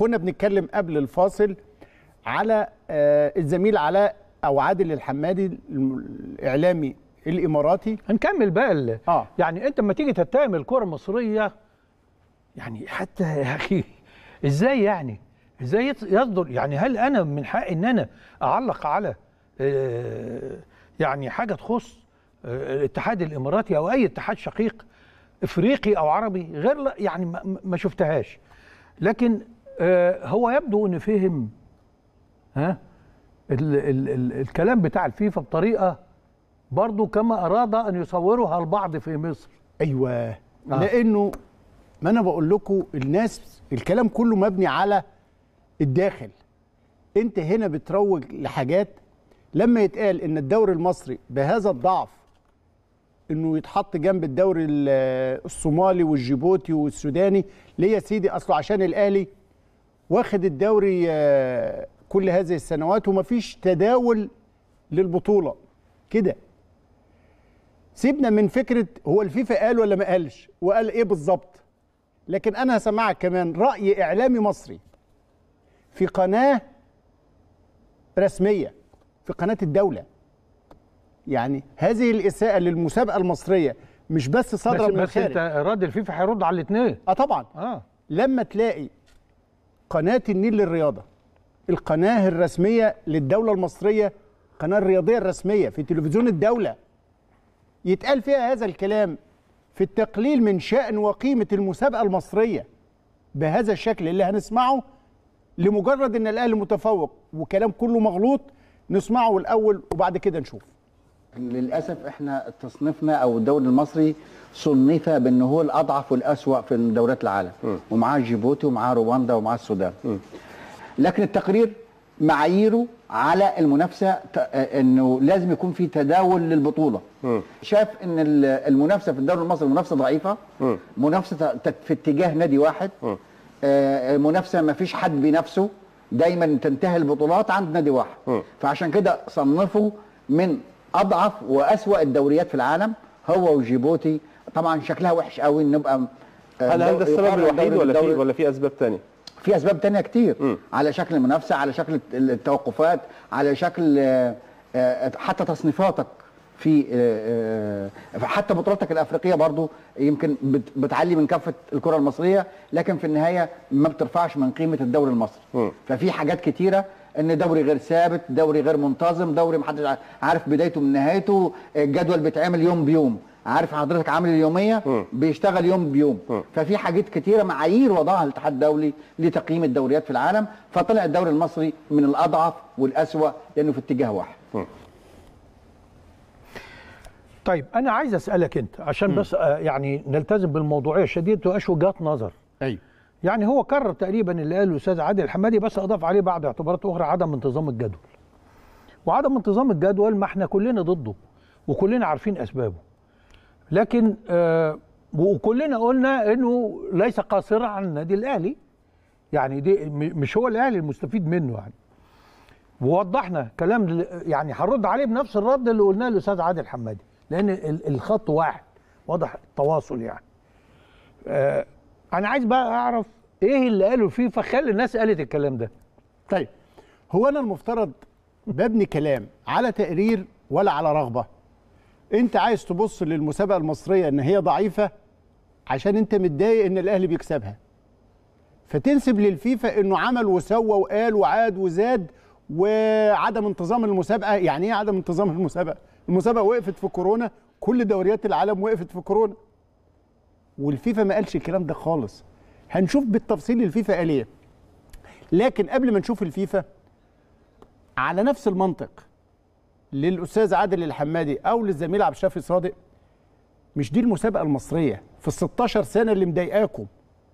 كنا بنتكلم قبل الفاصل على آه، الزميل علاء او عادل الحمادي الاعلامي الاماراتي هنكمل بقى آه. يعني انت لما تيجي تتهم الكره المصريه يعني حتى يا اخي ازاي يعني ازاي يصدر يعني هل انا من حقي ان انا اعلق على آه، يعني حاجه تخص آه، الاتحاد الاماراتي او اي اتحاد شقيق افريقي او عربي غير يعني ما شفتهاش لكن آه، هو يبدو ان فهم ها ال ال ال الكلام بتاع الفيفا بطريقه برضو كما اراد ان يصورها البعض في مصر ايوه آه. لانه ما انا بقول لكم الناس الكلام كله مبني على الداخل انت هنا بتروج لحاجات لما يتقال ان الدوري المصري بهذا الضعف انه يتحط جنب الدوري الصومالي والجيبوتي والسوداني ليه يا سيدي اصله عشان الاهلي واخد الدوري آه، كل هذه السنوات ومفيش تداول للبطوله كده سيبنا من فكره هو الفيفا قال ولا ما قالش وقال ايه بالظبط لكن انا هسمعك كمان راي اعلامي مصري في قناه رسميه في قناه الدوله يعني هذه الاساءه للمسابقه المصريه مش بس صادره من بس انت رد الفيفا هيرد على الاثنين اه طبعا اه لما تلاقي قناة النيل للرياضة القناة الرسمية للدولة المصرية القناة الرياضية الرسمية في تلفزيون الدولة يتقال فيها هذا الكلام في التقليل من شأن وقيمة المسابقة المصرية بهذا الشكل اللي هنسمعه لمجرد ان الاهلي متفوق وكلام كله مغلوط نسمعه الاول وبعد كده نشوف للاسف احنا تصنيفنا او الدوري المصري صنف بان هو الاضعف والاسوا في دورات العالم ومعاه جيبوتي ومعاه رواندا ومعاه السودان لكن التقرير معاييره على المنافسه انه لازم يكون في تداول للبطوله م. شاف ان المنافسه في الدوري المصري منافسه ضعيفه م. منافسه في اتجاه نادي واحد آه، منافسه ما فيش حد بنفسه دايما تنتهي البطولات عند نادي واحد م. فعشان كده صنفوا من اضعف واسوا الدوريات في العالم هو وجيبوتي طبعا شكلها وحش قوي نبقى آه، هل هذا السبب الوحيد ولا في ولا في اسباب ثانيه في اسباب تانية كتير م. على شكل المنافسه على شكل التوقفات على شكل آه، آه، حتى تصنيفاتك في حتى بطولتك الافريقيه برضو يمكن بتعلي من كفه الكره المصريه لكن في النهايه ما بترفعش من قيمه الدوري المصري ففي حاجات كتيره ان دوري غير ثابت دوري غير منتظم دوري محدش عارف بدايته من نهايته الجدول آه، بيتعمل يوم بيوم عارف حضرتك عامل اليوميه م. بيشتغل يوم بيوم م. ففي حاجات كتيره معايير وضعها الاتحاد الدولي لتقييم الدوريات في العالم فطلع الدوري المصري من الاضعف والاسوا لانه في اتجاه واحد م. طيب انا عايز اسالك انت عشان بس آه، يعني نلتزم بالموضوعيه شديد تبقاش وجهات نظر ايوه يعني هو كرر تقريبا اللي قاله الاستاذ عادل الحمادي بس اضاف عليه بعض اعتبارات اخرى عدم انتظام الجدول وعدم انتظام الجدول ما احنا كلنا ضده وكلنا عارفين اسبابه لكن آه وكلنا قلنا انه ليس قاصرا عن النادي الاهلي يعني دي مش هو الاهلي المستفيد منه يعني ووضحنا كلام يعني هنرد عليه بنفس الرد اللي قلناه للاستاذ عادل حمادي لان الخط واحد واضح التواصل يعني آه انا عايز بقى اعرف ايه اللي قالوا فيه خلي الناس قالت الكلام ده طيب هو انا المفترض ببني كلام على تقرير ولا على رغبه انت عايز تبص للمسابقه المصريه ان هي ضعيفه عشان انت متضايق ان الاهلي بيكسبها فتنسب للفيفا انه عمل وسوى وقال وعاد وزاد وعدم انتظام المسابقه يعني ايه عدم انتظام المسابقه المسابقه وقفت في كورونا كل دوريات العالم وقفت في كورونا والفيفا ما قالش الكلام ده خالص هنشوف بالتفصيل الفيفا قال ايه لكن قبل ما نشوف الفيفا على نفس المنطق للاستاذ عادل الحمادي او للزميل عبد الشافي صادق مش دي المسابقه المصريه في ال 16 سنه اللي مضايقاكم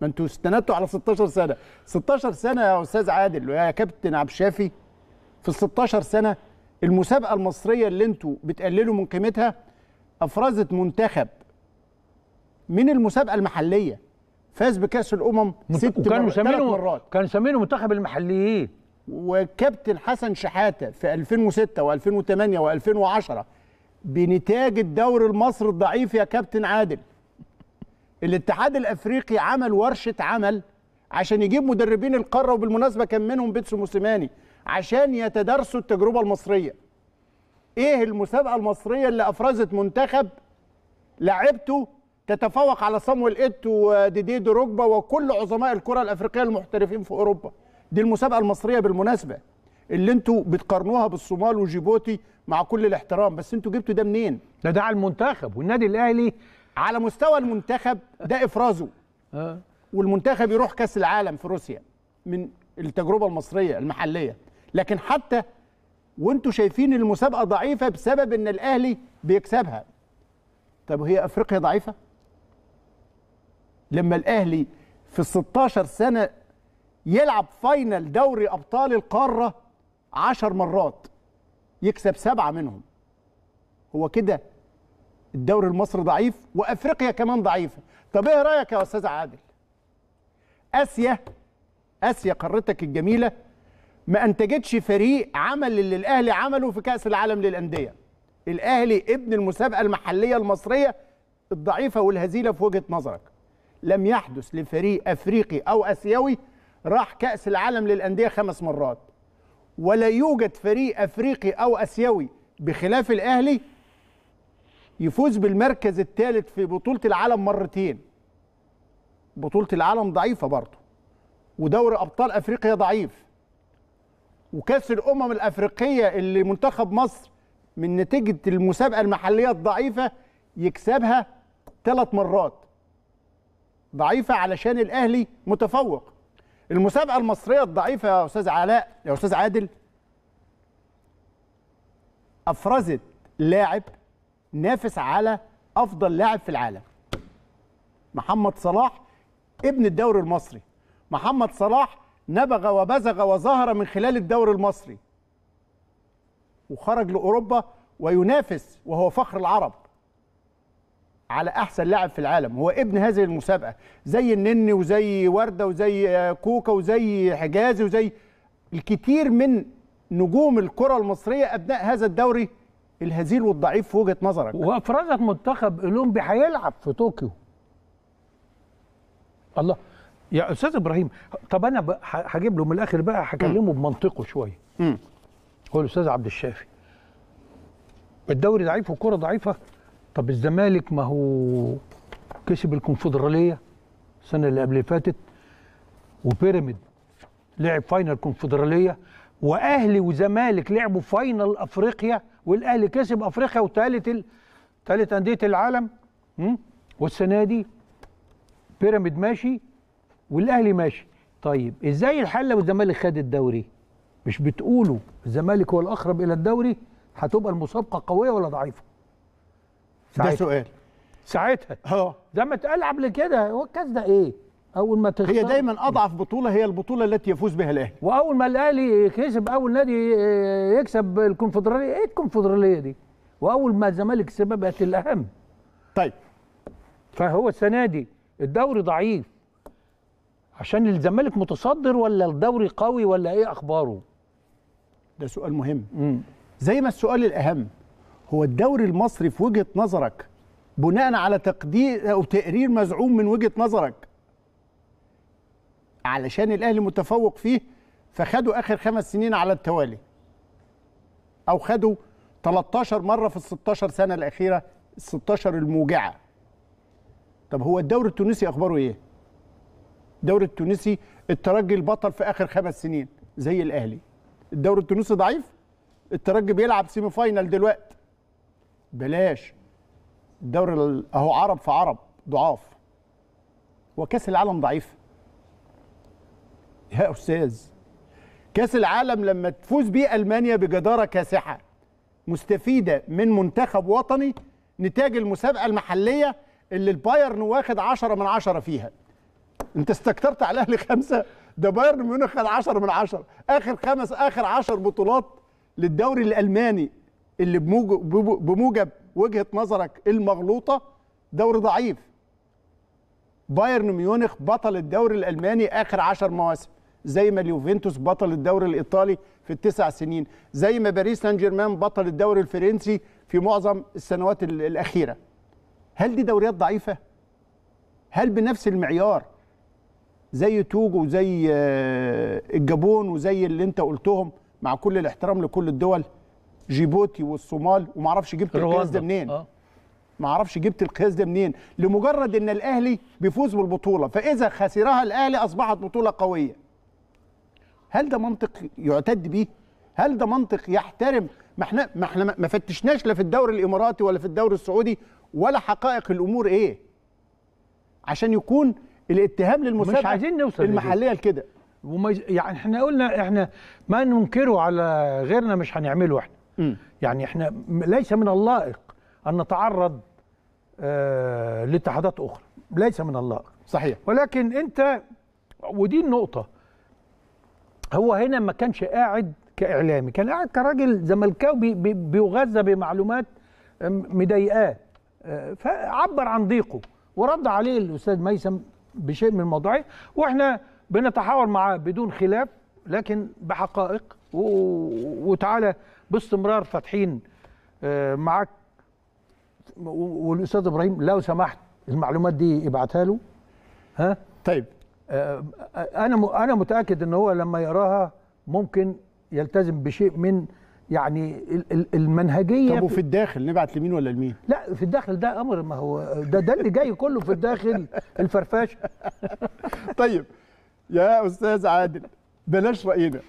ما انتوا استندتوا على 16 سنه 16 سنه يا استاذ عادل ويا كابتن عبد الشافي في ال 16 سنه المسابقه المصريه اللي انتوا بتقللوا من قيمتها افرزت منتخب من المسابقه المحليه فاز بكاس الامم ست وكانوا سامينه كان سامينه منتخب المحليين وكابتن حسن شحاته في 2006 و2008 و2010 بنتاج الدوري المصري الضعيف يا كابتن عادل الاتحاد الافريقي عمل ورشه عمل عشان يجيب مدربين القاره وبالمناسبه كان منهم بيتسو موسيماني عشان يتدارسوا التجربه المصريه ايه المسابقه المصريه اللي افرزت منتخب لعبته تتفوق على صامويل ايتو وديدي دروجبا وكل عظماء الكره الافريقيه المحترفين في اوروبا دي المسابقه المصريه بالمناسبه اللي انتوا بتقارنوها بالصومال وجيبوتي مع كل الاحترام بس انتوا جبتوا ده منين ده ده على المنتخب والنادي الاهلي على مستوى المنتخب ده افرازه آه. والمنتخب يروح كاس العالم في روسيا من التجربه المصريه المحليه لكن حتى وانتوا شايفين المسابقه ضعيفه بسبب ان الاهلي بيكسبها طب هي افريقيا ضعيفه لما الاهلي في 16 سنه يلعب فاينل دوري ابطال القاره 10 مرات يكسب سبعه منهم هو كده الدوري المصري ضعيف وافريقيا كمان ضعيفه طب ايه رايك يا استاذ عادل اسيا اسيا قارتك الجميله ما انتجتش فريق عمل اللي الاهلي عمله في كاس العالم للانديه الاهلي ابن المسابقه المحليه المصريه الضعيفه والهزيله في وجهه نظرك لم يحدث لفريق افريقي او اسيوي راح كاس العالم للانديه خمس مرات ولا يوجد فريق افريقي او اسيوي بخلاف الاهلي يفوز بالمركز الثالث في بطوله العالم مرتين بطوله العالم ضعيفه برضه ودوري ابطال افريقيا ضعيف وكاس الامم الافريقيه اللي منتخب مصر من نتيجه المسابقه المحليه الضعيفه يكسبها ثلاث مرات ضعيفه علشان الاهلي متفوق المسابقه المصريه الضعيفه يا استاذ علاء يا استاذ عادل افرزت لاعب نافس على افضل لاعب في العالم محمد صلاح ابن الدوري المصري محمد صلاح نبغ وبزغ وظهر من خلال الدوري المصري وخرج لاوروبا وينافس وهو فخر العرب على احسن لاعب في العالم هو ابن هذه المسابقه زي النني وزي ورده وزي كوكا وزي حجازي وزي الكثير من نجوم الكره المصريه ابناء هذا الدوري الهزيل والضعيف في وجهه نظرك وافرزت منتخب اولمبي هيلعب في طوكيو الله يا استاذ ابراهيم طب انا هجيب له من الاخر بقى هكلمه بمنطقه شويه هو الاستاذ عبد الشافي الدوري ضعيف والكره ضعيفه طب الزمالك ما هو كسب الكونفدراليه السنه اللي قبل اللي فاتت وبيراميد لعب فاينل كونفدراليه واهلي وزمالك لعبوا فاينل افريقيا والاهلي كسب افريقيا وثالث ال... ثالث انديه العالم والسنه دي بيراميد ماشي والاهلي ماشي طيب ازاي الحل لو الزمالك خد الدوري مش بتقولوا الزمالك هو الاقرب الى الدوري هتبقى المسابقه قويه ولا ضعيفه ده سؤال ساعتها اه زي ما اتقال قبل كده هو الكاس ده ايه؟ اول ما هي دايما اضعف بطوله هي البطوله التي يفوز بها الاهلي واول ما الاهلي كسب اول نادي آه، يكسب الكونفدراليه ايه الكونفدراليه دي؟ واول ما الزمالك كسبها بقت الاهم طيب فهو السنه دي الدوري ضعيف عشان الزمالك متصدر ولا الدوري قوي ولا ايه اخباره؟ ده سؤال مهم مم. زي ما السؤال الاهم هو الدوري المصري في وجهه نظرك بناء على تقدير او تقرير مزعوم من وجهه نظرك علشان الاهلي متفوق فيه فخدوا اخر خمس سنين على التوالي او خدوا 13 مره في ال 16 سنه الاخيره ال 16 الموجعه طب هو الدوري التونسي اخباره ايه الدوري التونسي الترجي البطل في اخر خمس سنين زي الاهلي الدوري التونسي ضعيف الترجي بيلعب سيمي فاينل دلوقتي بلاش الدوري اهو عرب في عرب ضعاف وكاس العالم ضعيف يا استاذ كاس العالم لما تفوز بيه المانيا بجداره كاسحه مستفيده من منتخب وطني نتاج المسابقه المحليه اللي البايرن واخد 10 من 10 فيها انت استكترت على الاهلي خمسه ده بايرن ميونخ خد 10 من 10 اخر خمس اخر 10 بطولات للدوري الالماني اللي بموجب وجهه نظرك المغلوطه دوري ضعيف بايرن ميونخ بطل الدوري الالماني اخر 10 مواسم زي ما اليوفنتوس بطل الدوري الايطالي في التسع سنين زي ما باريس سان جيرمان بطل الدوري الفرنسي في معظم السنوات الاخيره هل دي دوريات ضعيفه هل بنفس المعيار زي توجو وزي آه، الجابون وزي اللي انت قلتهم مع كل الاحترام لكل الدول جيبوتي والصومال وما اعرفش جبت القياس ده منين آه. ما اعرفش جبت القياس ده منين لمجرد ان الاهلي بيفوز بالبطوله فاذا خسرها الاهلي اصبحت بطوله قويه هل ده منطق يعتد بيه هل ده منطق يحترم ما احنا ما احنا ما فتشناش لا في الدوري الاماراتي ولا في الدوري السعودي ولا حقائق الامور ايه عشان يكون الاتهام للمسابقه مش عايزين نوصل المحليه لكده يعني احنا قلنا احنا ما ننكره على غيرنا مش هنعمله احنا يعني احنا ليس من اللائق ان نتعرض آه لاتحادات اخرى ليس من اللائق صحيح ولكن انت ودي النقطه هو هنا ما كانش قاعد كاعلامي كان قاعد كراجل زملكاوي بيغذى بمعلومات مضايقاه آه، فعبر عن ضيقه ورد عليه الاستاذ ميسم بشيء من الموضوعيه واحنا بنتحاور معاه بدون خلاف لكن بحقائق وتعالى باستمرار فاتحين آه، معاك والاستاذ ابراهيم لو سمحت المعلومات دي ابعتها له ها طيب آه، آه، انا انا متاكد ان هو لما يقراها ممكن يلتزم بشيء من يعني المنهجيه طب وفي الداخل نبعت لمين ولا لمين؟ لا في الداخل ده امر ما هو ده ده اللي جاي كله في الداخل الفرفشه طيب يا استاذ عادل بلاش راينا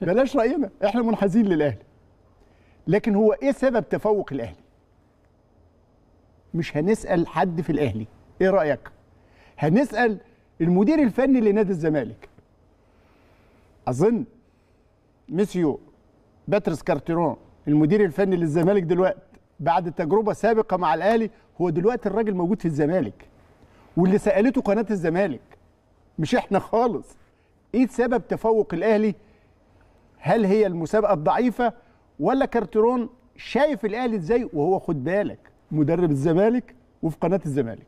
بلاش راينا احنا منحازين للاهلي لكن هو ايه سبب تفوق الاهلي مش هنسال حد في الاهلي ايه رايك هنسال المدير الفني لنادي الزمالك اظن ميسيو باتريس كارتيرون المدير الفني للزمالك دلوقتي بعد تجربه سابقه مع الاهلي هو دلوقتي الراجل موجود في الزمالك واللي سالته قناه الزمالك مش احنا خالص ايه سبب تفوق الاهلي هل هي المسابقه الضعيفه ولا كارتيرون شايف الاهلي ازاي وهو خد بالك مدرب الزمالك وفي قناه الزمالك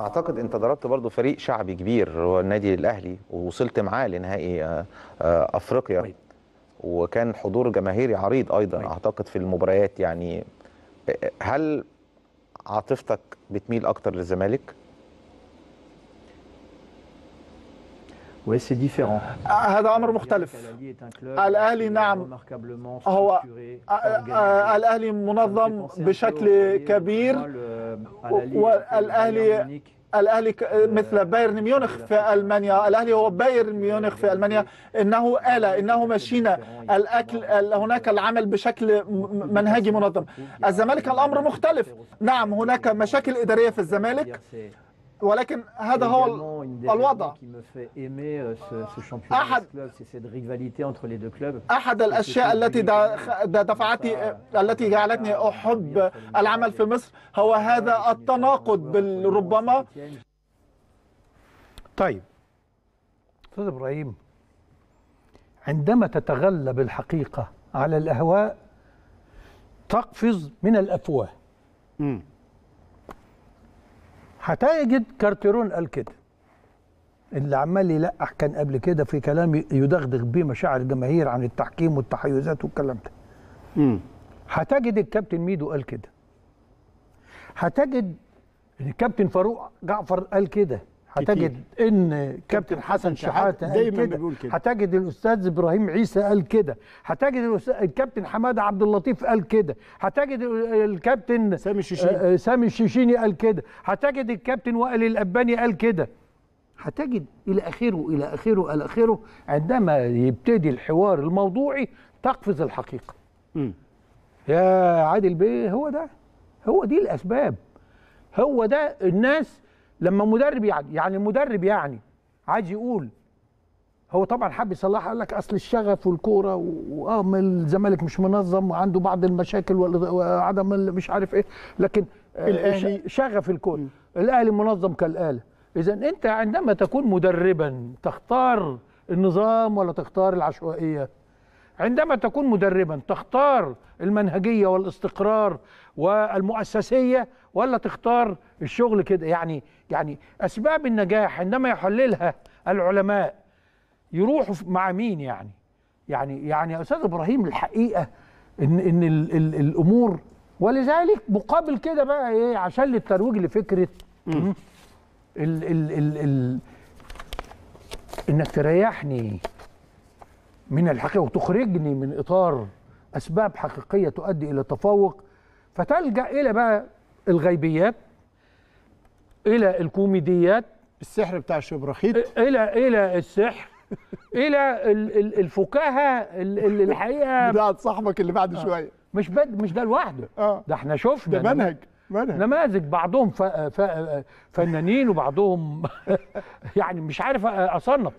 اعتقد انت ضربت برضو فريق شعبي كبير هو النادي الاهلي ووصلت معاه لنهائي آه، آه، افريقيا طيب. وكان حضور جماهيري عريض ايضا طيب. اعتقد في المباريات يعني آه، هل عاطفتك بتميل اكتر للزمالك Ah, هذا أمر مختلف الأهلي نعم هو الأهلي آه، منظم بشكل كبير والأهلي الاهلي euh, مثل بايرن ميونخ في المانيا الاهلي هو بايرن ميونخ في المانيا انه اله انه ماشينه الاكل هناك العمل بشكل منهجي منظم الزمالك الامر مختلف نعم هناك مشاكل اداريه في الزمالك ولكن هذا هو الوضع euh, أحد أحد الأشياء التي دفعتني التي جعلتني أحب العمل في مصر هو هذا التناقض ربما طيب أستاذ إبراهيم عندما تتغلب الحقيقة على الأهواء تقفز من الأفواه هتجد كارتيرون قال كده اللي عمال يلقح كان قبل كده في كلام يدغدغ بيه مشاعر الجماهير عن التحكيم والتحيزات والكلام ده هتجد الكابتن ميدو قال كده هتجد الكابتن فاروق جعفر قال كده هتجد ان كابتن حسن شحاته دايما بيقول كده هتجد الاستاذ ابراهيم عيسى قال كده هتجد الكابتن حماده عبد اللطيف قال كده هتجد الكابتن سامي الشيشيني آه، آه، سامي الشيشيني قال كده هتجد الكابتن وائل الاباني قال كده هتجد الى اخره الى اخره الى اخره عندما يبتدي الحوار الموضوعي تقفز الحقيقه م. يا عادل بيه هو ده هو دي الاسباب هو ده الناس لما مدرب يعني يعني المدرب يعني عايز يقول هو طبعا حب يصلحها قال لك اصل الشغف والكوره واه الزمالك مش منظم وعنده بعض المشاكل وعدم مش عارف ايه لكن آه، الاهلي شغف الكوره الاهلي منظم كالاله اذا انت عندما تكون مدربا تختار النظام ولا تختار العشوائيه عندما تكون مدربا تختار المنهجيه والاستقرار والمؤسسيه ولا تختار الشغل كده يعني يعني اسباب النجاح عندما يحللها العلماء يروحوا مع مين يعني يعني يعني يا استاذ ابراهيم الحقيقه ان ان الـ الـ الامور ولذلك مقابل كده بقى ايه عشان للترويج لفكره الـ الـ الـ الـ انك تريحني من الحقيقة وتخرجني من إطار أسباب حقيقية تؤدي إلى التفوق فتلجأ إلى بقى الغيبيات إلى الكوميديات السحر بتاع الشبرخيط إلى إلى السحر إلى الفكاهة الحقيقة بتاعت صاحبك اللي بعد شوية مش بد مش ده لوحده آه. ده احنا شفنا ده منهج منهج نماذج بعضهم فنانين وبعضهم يعني مش عارف أصنف